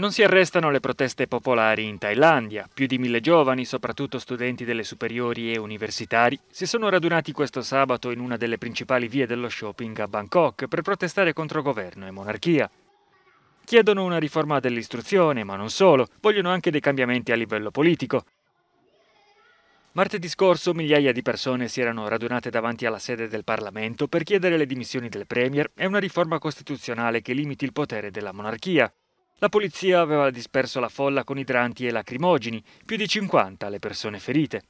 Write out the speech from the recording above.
Non si arrestano le proteste popolari in Thailandia. Più di mille giovani, soprattutto studenti delle superiori e universitari, si sono radunati questo sabato in una delle principali vie dello shopping a Bangkok per protestare contro governo e monarchia. Chiedono una riforma dell'istruzione, ma non solo, vogliono anche dei cambiamenti a livello politico. Martedì scorso migliaia di persone si erano radunate davanti alla sede del Parlamento per chiedere le dimissioni del Premier e una riforma costituzionale che limiti il potere della monarchia. La polizia aveva disperso la folla con idranti e lacrimogeni, più di 50 le persone ferite.